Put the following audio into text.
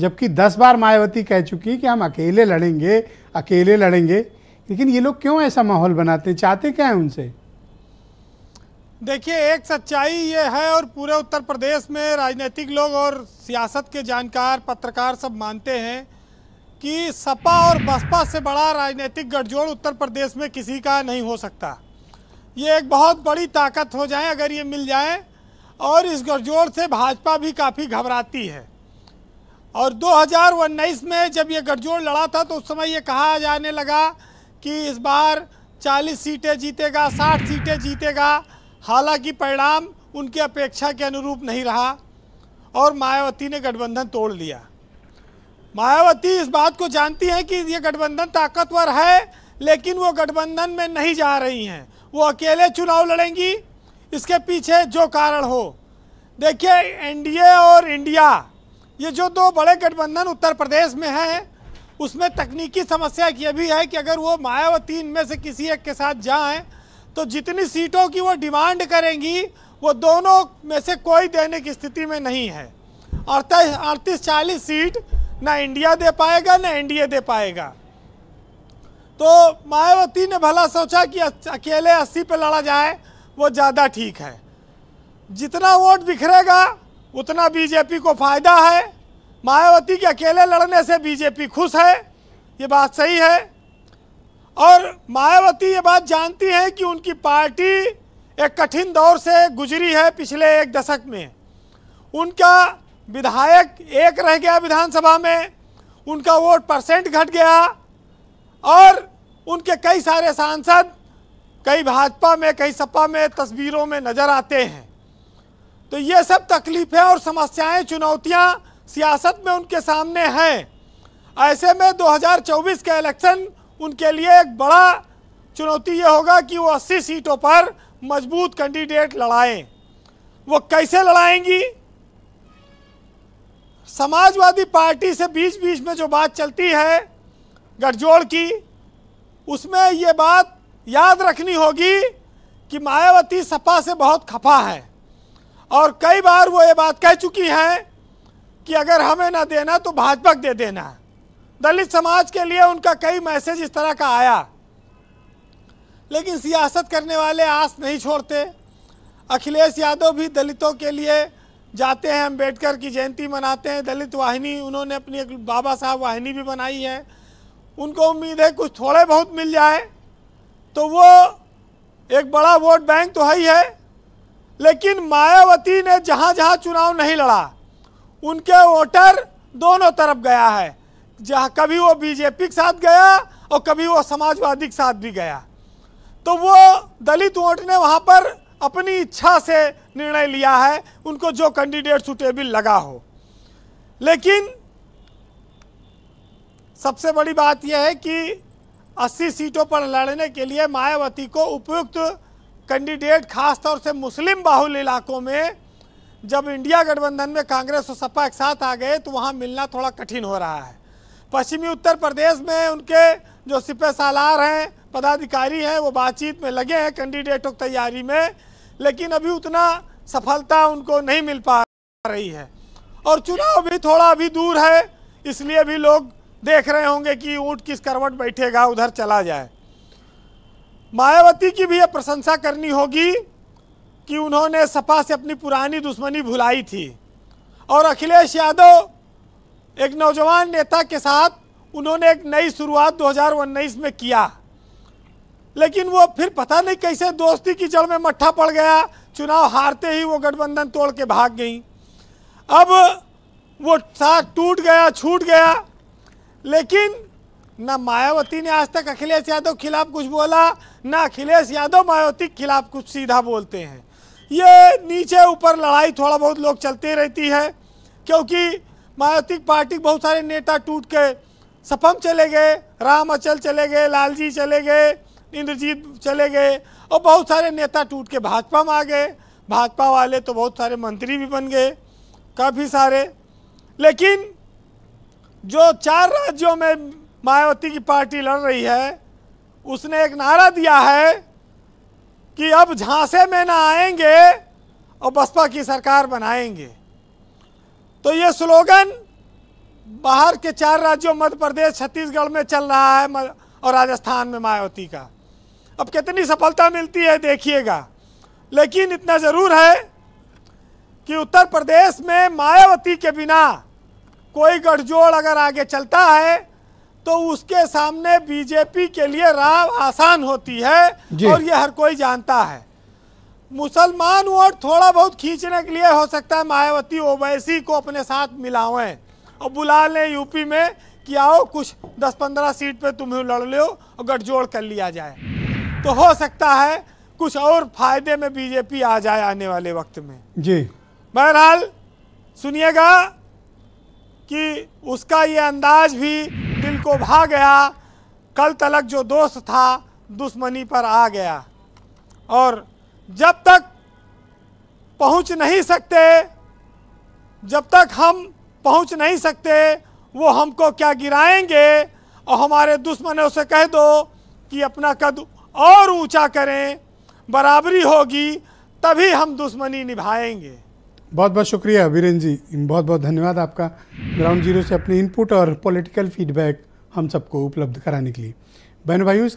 जबकि दस बार मायावती कह चुकी कि हम अकेले लड़ेंगे अकेले लड़ेंगे लेकिन ये लोग क्यों ऐसा माहौल बनाते हैं चाहते क्या है उनसे देखिए एक सच्चाई ये है और पूरे उत्तर प्रदेश में राजनीतिक लोग और सियासत के जानकार पत्रकार सब मानते हैं कि सपा और बसपा से बड़ा राजनीतिक गठजोड़ उत्तर प्रदेश में किसी का नहीं हो सकता ये एक बहुत बड़ी ताकत हो जाए अगर ये मिल जाए और इस गठजोड़ से भाजपा भी काफ़ी घबराती है और दो में जब ये गठजोड़ लड़ा था तो उस समय ये कहा जाने लगा कि इस बार 40 सीटें जीतेगा 60 सीटें जीतेगा हालांकि परिणाम उनकी अपेक्षा के अनुरूप नहीं रहा और मायावती ने गठबंधन तोड़ लिया मायावती इस बात को जानती हैं कि ये गठबंधन ताकतवर है लेकिन वो गठबंधन में नहीं जा रही हैं वो अकेले चुनाव लड़ेंगी इसके पीछे जो कारण हो देखिए एनडीए और इंडिया ये जो दो बड़े गठबंधन उत्तर प्रदेश में हैं उसमें तकनीकी समस्या यह भी है कि अगर वो मायावती इनमें से किसी एक के साथ जाएं तो जितनी सीटों की वो डिमांड करेंगी वो दोनों में से कोई देने की स्थिति में नहीं है अड़तीस अड़तीस चालीस सीट ना इंडिया दे पाएगा ना एनडीए दे पाएगा तो मायावती ने भला सोचा कि अकेले अस्सी पर लड़ा जाए वो ज़्यादा ठीक है जितना वोट बिखरेगा उतना बीजेपी को फायदा है मायावती के अकेले लड़ने से बीजेपी खुश है ये बात सही है और मायावती ये बात जानती है कि उनकी पार्टी एक कठिन दौर से गुजरी है पिछले एक दशक में उनका विधायक एक रह गया विधानसभा में उनका वोट परसेंट घट गया और उनके कई सारे सांसद कई भाजपा में कई सपा में तस्वीरों में नज़र आते हैं तो ये सब तकलीफ़ें और समस्याएं चुनौतियां सियासत में उनके सामने हैं ऐसे में 2024 के इलेक्शन उनके लिए एक बड़ा चुनौती ये होगा कि वो 80 सीटों पर मजबूत कैंडिडेट लड़ाएं वो कैसे लड़ाएंगी समाजवादी पार्टी से बीच बीच में जो बात चलती है गठजोड़ की उसमें ये बात याद रखनी होगी कि मायावती सपा से बहुत खफा है और कई बार वो ये बात कह चुकी हैं कि अगर हमें ना देना तो भाजपा दे देना दलित समाज के लिए उनका कई मैसेज इस तरह का आया लेकिन सियासत करने वाले आस नहीं छोड़ते अखिलेश यादव भी दलितों के लिए जाते हैं अम्बेडकर की जयंती मनाते हैं दलित वाहिनी उन्होंने अपनी एक बाबा साहब वाहिनी भी बनाई है उनको उम्मीद है कुछ थोड़े बहुत मिल जाए तो वो एक बड़ा वोट बैंक तो है ही है लेकिन मायावती ने जहाँ जहाँ चुनाव नहीं लड़ा उनके वोटर दोनों तरफ गया है जहाँ कभी वो बीजेपी के साथ गया और कभी वो समाजवादी के साथ भी गया तो वो दलित वोट ने वहाँ पर अपनी इच्छा से निर्णय लिया है उनको जो कैंडिडेट सुटेबल लगा हो लेकिन सबसे बड़ी बात यह है कि 80 सीटों पर लड़ने के लिए मायावती को उपयुक्त कैंडिडेट खासतौर से मुस्लिम बाहुल इलाकों में जब इंडिया गठबंधन में कांग्रेस और सपा एक साथ आ गए तो वहाँ मिलना थोड़ा कठिन हो रहा है पश्चिमी उत्तर प्रदेश में उनके जो सिपे सालार हैं पदाधिकारी हैं वो बातचीत में लगे हैं कैंडिडेटों की तैयारी में लेकिन अभी उतना सफलता उनको नहीं मिल पा रही है और चुनाव भी थोड़ा अभी दूर है इसलिए भी लोग देख रहे होंगे कि ऊँट किस करवट बैठेगा उधर चला जाए मायावती की भी यह प्रशंसा करनी होगी कि उन्होंने सपा से अपनी पुरानी दुश्मनी भुलाई थी और अखिलेश यादव एक नौजवान नेता के साथ उन्होंने एक नई शुरुआत दो में किया लेकिन वो फिर पता नहीं कैसे दोस्ती की जड़ में मट्ठा पड़ गया चुनाव हारते ही वो गठबंधन तोड़ के भाग गई अब वो साथ टूट गया छूट गया लेकिन ना मायावती ने आज तक अखिलेश यादव के खिलाफ कुछ बोला ना अखिलेश यादव मायावती के खिलाफ कुछ सीधा बोलते हैं ये नीचे ऊपर लड़ाई थोड़ा बहुत लोग चलते रहती है क्योंकि मायावती पार्टी बहुत सारे नेता टूट के सपम चले गए राम अचल चले गए लालजी चले गए इंद्रजीत चले गए और बहुत सारे नेता टूट के भाजपा में आ गए भाजपा वाले तो बहुत सारे मंत्री भी बन गए काफ़ी सारे लेकिन जो चार राज्यों में मायावती की पार्टी लड़ रही है उसने एक नारा दिया है कि अब झांसे में ना आएंगे और बसपा की सरकार बनाएंगे तो ये स्लोगन बाहर के चार राज्यों मध्य प्रदेश छत्तीसगढ़ में चल रहा है और राजस्थान में मायावती का अब कितनी सफलता मिलती है देखिएगा लेकिन इतना ज़रूर है कि उत्तर प्रदेश में मायावती के बिना कोई गठजोड़ अगर आगे चलता है तो उसके सामने बीजेपी के लिए राह आसान होती है और ये हर कोई जानता है मुसलमान वोट थोड़ा बहुत खींचने के लिए हो सकता है मायावती ओवैसी को अपने साथ मिलावें और बुला लें यूपी में कि आओ कुछ 10-15 सीट पे तुम्हें लड़ लो और गठजोड़ कर लिया जाए तो हो सकता है कुछ और फायदे में बीजेपी आ जाए आने वाले वक्त में जी बहरहाल सुनिएगा कि उसका ये अंदाज भी दिल को भा गया कल तलक जो दोस्त था दुश्मनी पर आ गया और जब तक पहुंच नहीं सकते जब तक हम पहुंच नहीं सकते वो हमको क्या गिराएंगे और हमारे दुश्मनों से कह दो कि अपना कद और ऊंचा करें बराबरी होगी तभी हम दुश्मनी निभाएंगे बहुत बहुत शुक्रिया वीरेन जी बहुत बहुत धन्यवाद आपका ग्राउंड जीरो से अपने इनपुट और पॉलिटिकल फीडबैक हम सबको उपलब्ध कराने के लिए बहन भाइयों